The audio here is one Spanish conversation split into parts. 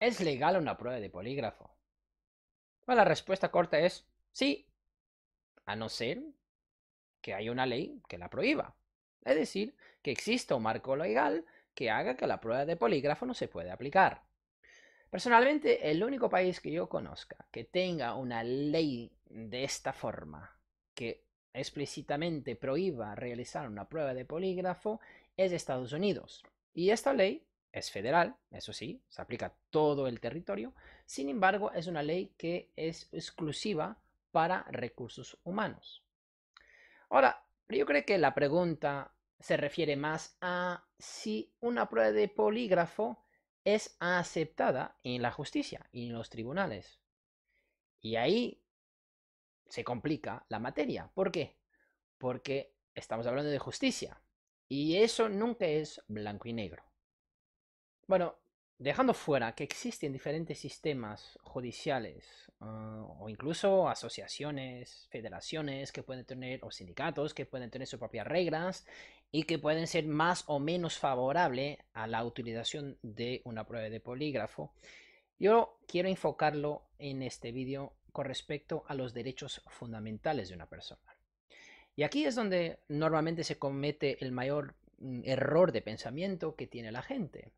¿Es legal una prueba de polígrafo? la respuesta corta es sí, a no ser que haya una ley que la prohíba. Es decir, que exista un marco legal que haga que la prueba de polígrafo no se pueda aplicar. Personalmente, el único país que yo conozca que tenga una ley de esta forma, que explícitamente prohíba realizar una prueba de polígrafo, es Estados Unidos. Y esta ley es federal, eso sí, se aplica a todo el territorio. Sin embargo, es una ley que es exclusiva para recursos humanos. Ahora, yo creo que la pregunta se refiere más a si una prueba de polígrafo es aceptada en la justicia y en los tribunales. Y ahí se complica la materia. ¿Por qué? Porque estamos hablando de justicia. Y eso nunca es blanco y negro. Bueno, dejando fuera que existen diferentes sistemas judiciales ah, o incluso asociaciones, federaciones que pueden tener o sindicatos que pueden tener sus propias reglas y que pueden ser más o menos favorable a la utilización de una prueba de polígrafo. Yo quiero enfocarlo en este vídeo con respecto a los derechos fundamentales de una persona. Y aquí es donde normalmente se comete el mayor mm, error de pensamiento que tiene la gente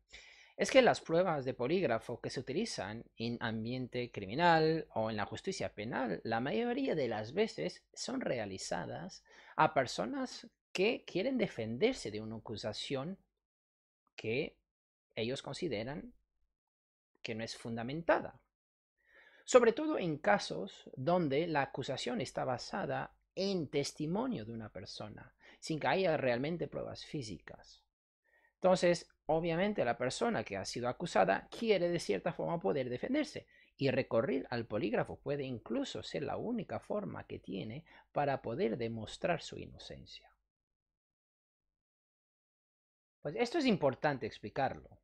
es que las pruebas de polígrafo que se utilizan en ambiente criminal o en la justicia penal, la mayoría de las veces son realizadas a personas que quieren defenderse de una acusación que ellos consideran que no es fundamentada. Sobre todo en casos donde la acusación está basada en testimonio de una persona, sin que haya realmente pruebas físicas. Entonces, obviamente la persona que ha sido acusada quiere de cierta forma poder defenderse y recorrer al polígrafo puede incluso ser la única forma que tiene para poder demostrar su inocencia. Pues esto es importante explicarlo,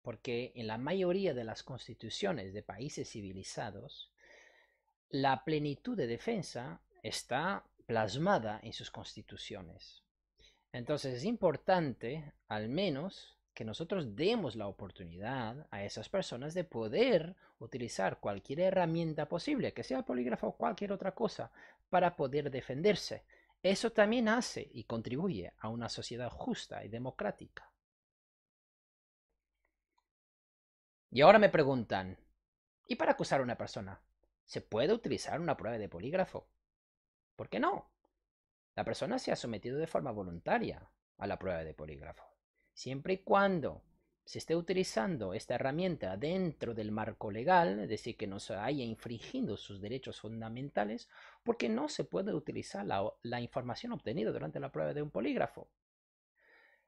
porque en la mayoría de las constituciones de países civilizados, la plenitud de defensa está plasmada en sus constituciones. Entonces es importante, al menos, que nosotros demos la oportunidad a esas personas de poder utilizar cualquier herramienta posible, que sea polígrafo o cualquier otra cosa, para poder defenderse. Eso también hace y contribuye a una sociedad justa y democrática. Y ahora me preguntan, ¿y para acusar a una persona? ¿Se puede utilizar una prueba de polígrafo? ¿Por qué no? La persona se ha sometido de forma voluntaria a la prueba de polígrafo, siempre y cuando se esté utilizando esta herramienta dentro del marco legal, es decir, que no se haya infringido sus derechos fundamentales, porque no se puede utilizar la, la información obtenida durante la prueba de un polígrafo.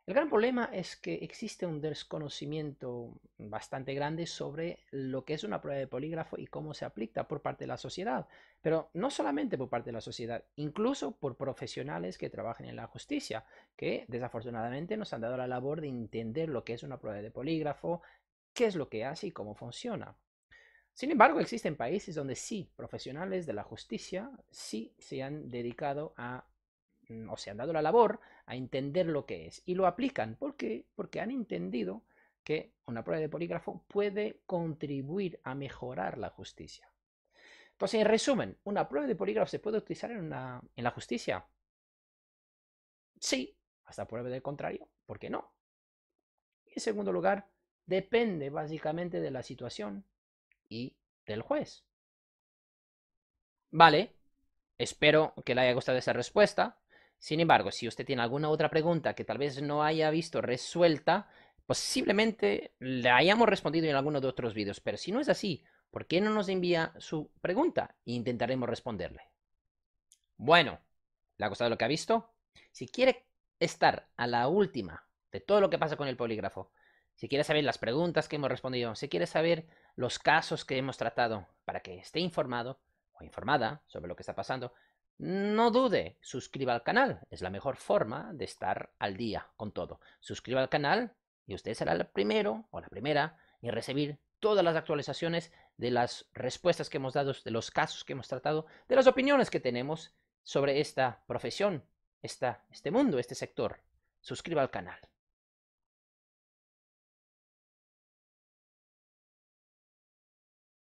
El gran problema es que existe un desconocimiento bastante grande sobre lo que es una prueba de polígrafo y cómo se aplica por parte de la sociedad, pero no solamente por parte de la sociedad, incluso por profesionales que trabajan en la justicia, que desafortunadamente nos han dado la labor de entender lo que es una prueba de polígrafo, qué es lo que hace y cómo funciona. Sin embargo, existen países donde sí, profesionales de la justicia sí se han dedicado a Mm, o se han dado la labor a entender lo que es y lo aplican. ¿Por qué? Porque han entendido que una prueba de polígrafo puede contribuir a mejorar la justicia. Entonces, en resumen, ¿una prueba de polígrafo se puede utilizar en, en la justicia? Sí, hasta prueba del contrario, ¿por qué no? Y en segundo lugar, depende básicamente de la situación y del juez. Vale, espero que le haya gustado esa respuesta. Sin embargo, si usted tiene alguna otra pregunta que tal vez no haya visto resuelta, posiblemente la hayamos respondido en alguno de otros vídeos. Pero si no es así, ¿por qué no nos envía su pregunta? E intentaremos responderle. Bueno, ¿le ha gustado lo que ha visto? Si quiere estar a la última de todo lo que pasa con el polígrafo, si quiere saber las preguntas que hemos respondido, si quiere saber los casos que hemos tratado para que esté informado o informada sobre lo que está pasando, no dude, suscriba al canal. Es la mejor forma de estar al día con todo. Suscriba al canal y usted será el primero o la primera en recibir todas las actualizaciones de las respuestas que hemos dado, de los casos que hemos tratado, de las opiniones que tenemos sobre esta profesión, este mundo, este sector. Suscriba al canal.